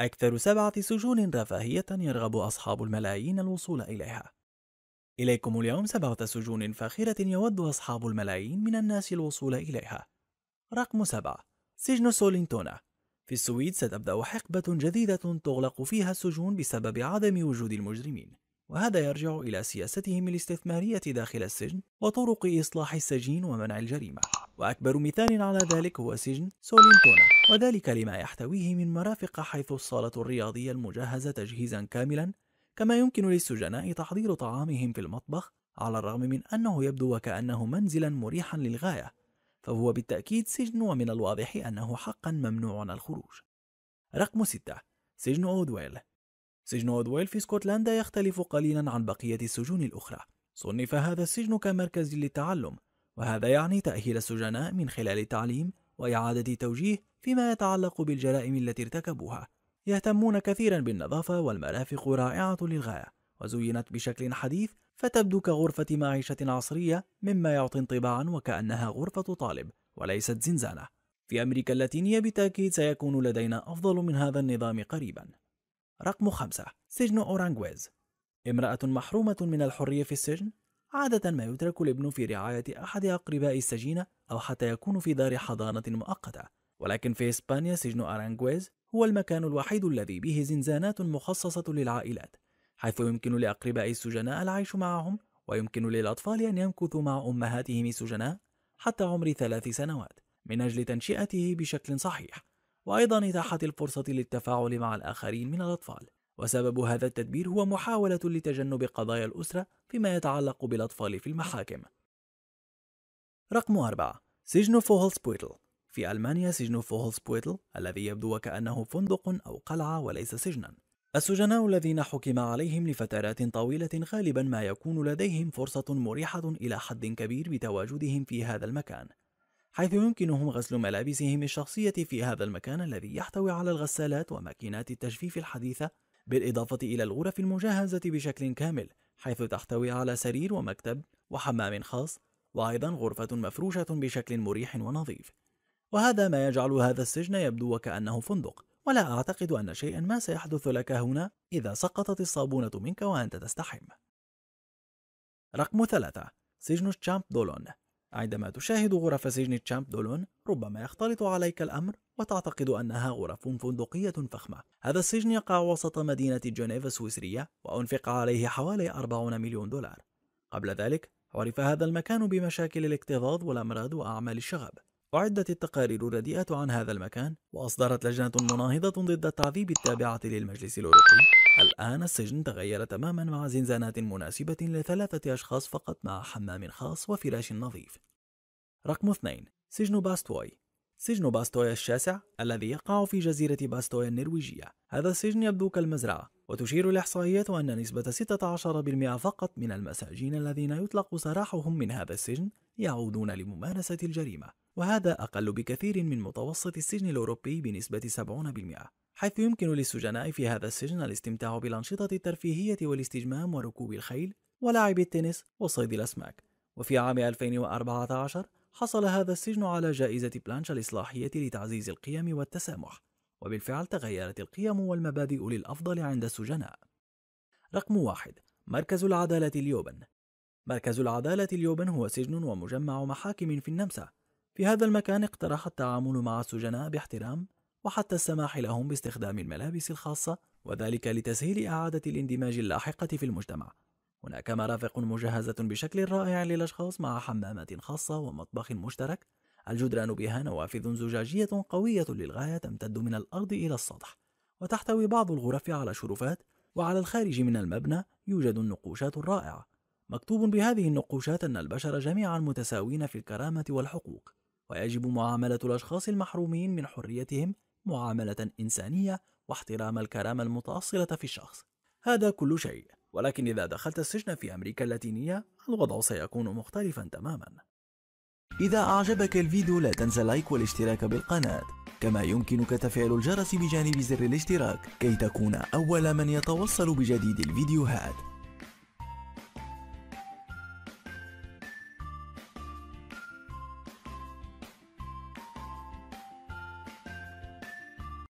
أكثر سبعة سجون رفاهية يرغب أصحاب الملايين الوصول إليها. إليكم اليوم سبعة سجون فاخرة يود أصحاب الملايين من الناس الوصول إليها. رقم سبعة سجن سولينتونا في السويد ستبدأ حقبة جديدة تغلق فيها السجون بسبب عدم وجود المجرمين. وهذا يرجع إلى سياستهم الاستثمارية داخل السجن وطرق إصلاح السجين ومنع الجريمة وأكبر مثال على ذلك هو سجن سولينتونا وذلك لما يحتويه من مرافق حيث الصالة الرياضية المجهزة تجهيزا كاملا كما يمكن للسجناء تحضير طعامهم في المطبخ على الرغم من أنه يبدو وكأنه منزلا مريحا للغاية فهو بالتأكيد سجن ومن الواضح أنه حقا ممنوع الخروج رقم 6 سجن أودويل سجن أودويل في اسكتلندا يختلف قليلا عن بقية السجون الأخرى صنف هذا السجن كمركز للتعلم وهذا يعني تأهيل السجناء من خلال التعليم وإعادة توجيه فيما يتعلق بالجرائم التي ارتكبوها يهتمون كثيرا بالنظافة والمرافق رائعة للغاية وزينت بشكل حديث فتبدو كغرفة معيشة عصرية مما يعطي انطباعا وكأنها غرفة طالب وليست زنزانة في أمريكا اللاتينية بالتأكيد سيكون لدينا أفضل من هذا النظام قريباً رقم خمسة سجن أورانغويز امرأة محرومة من الحرية في السجن عادة ما يترك الابن في رعاية أحد أقرباء السجينة أو حتى يكون في دار حضانة مؤقتة ولكن في إسبانيا سجن أرانغويز هو المكان الوحيد الذي به زنزانات مخصصة للعائلات حيث يمكن لأقرباء السجناء العيش معهم ويمكن للأطفال أن يمكثوا مع أمهاتهم السجناء حتى عمر ثلاث سنوات من أجل تنشئته بشكل صحيح وأيضا إتاحة الفرصة للتفاعل مع الآخرين من الأطفال وسبب هذا التدبير هو محاولة لتجنب قضايا الأسرة فيما يتعلق بالأطفال في المحاكم رقم 4 سجن فوهلسبويتل في ألمانيا سجن فوهلسبويتل الذي يبدو وكأنه فندق أو قلعة وليس سجنا السجناء الذين حكم عليهم لفترات طويلة غالبا ما يكون لديهم فرصة مريحة إلى حد كبير بتواجدهم في هذا المكان حيث يمكنهم غسل ملابسهم الشخصية في هذا المكان الذي يحتوي على الغسالات وماكينات التجفيف الحديثة بالإضافة إلى الغرف المجهزة بشكل كامل حيث تحتوي على سرير ومكتب وحمام خاص وأيضا غرفة مفروشة بشكل مريح ونظيف وهذا ما يجعل هذا السجن يبدو وكأنه فندق ولا أعتقد أن شيئا ما سيحدث لك هنا إذا سقطت الصابونة منك وأنت تستحم رقم ثلاثة سجن الشامب دولون عندما تشاهد غرف سجن تشامب دولون ربما يختلط عليك الأمر وتعتقد أنها غرف فندقية فخمة هذا السجن يقع وسط مدينة جنيف السويسرية وأنفق عليه حوالي 40 مليون دولار قبل ذلك عرف هذا المكان بمشاكل الاكتظاظ والأمراض وأعمال الشغب أعدت التقارير الرديئة عن هذا المكان وأصدرت لجنة مناهضة ضد التعذيب التابعة للمجلس الأوروبي الآن السجن تغير تماما مع زنزانات مناسبة لثلاثة أشخاص فقط مع حمام خاص وفراش نظيف. رقم اثنين سجن باستوي سجن باستوي الشاسع الذي يقع في جزيرة باستوي النرويجية هذا السجن يبدو كالمزرعة وتشير الإحصائيات أن نسبة 16% فقط من المساجين الذين يطلق سراحهم من هذا السجن يعودون لممارسة الجريمة وهذا أقل بكثير من متوسط السجن الأوروبي بنسبة 70% حيث يمكن للسجناء في هذا السجن الاستمتاع بالأنشطة الترفيهية والاستجمام وركوب الخيل ولعب التنس وصيد الأسماك وفي عام 2014 حصل هذا السجن على جائزة بلانش الإصلاحية لتعزيز القيم والتسامح وبالفعل تغيرت القيم والمبادئ للأفضل عند السجناء رقم واحد مركز العدالة اليوبن مركز العدالة اليوبن هو سجن ومجمع محاكم في النمسا في هذا المكان اقترح التعامل مع السجناء باحترام وحتى السماح لهم باستخدام الملابس الخاصة وذلك لتسهيل إعادة الاندماج اللاحقة في المجتمع هناك مرافق مجهزة بشكل رائع للأشخاص مع حمامات خاصة ومطبخ مشترك الجدران بها نوافذ زجاجية قوية للغاية تمتد من الأرض إلى السطح وتحتوي بعض الغرف على شرفات وعلى الخارج من المبنى يوجد النقوشات الرائعة مكتوب بهذه النقوشات أن البشر جميعا متساوين في الكرامة والحقوق ويجب معاملة الأشخاص المحرومين من حريتهم معاملة إنسانية واحترام الكرامة المتأصلة في الشخص هذا كل شيء ولكن إذا دخلت السجن في أمريكا اللاتينية الوضع سيكون مختلفا تماما إذا أعجبك الفيديو لا تنسى لايك والاشتراك بالقناة كما يمكنك تفعيل الجرس بجانب زر الاشتراك كي تكون أول من يتوصل بجديد الفيديوهات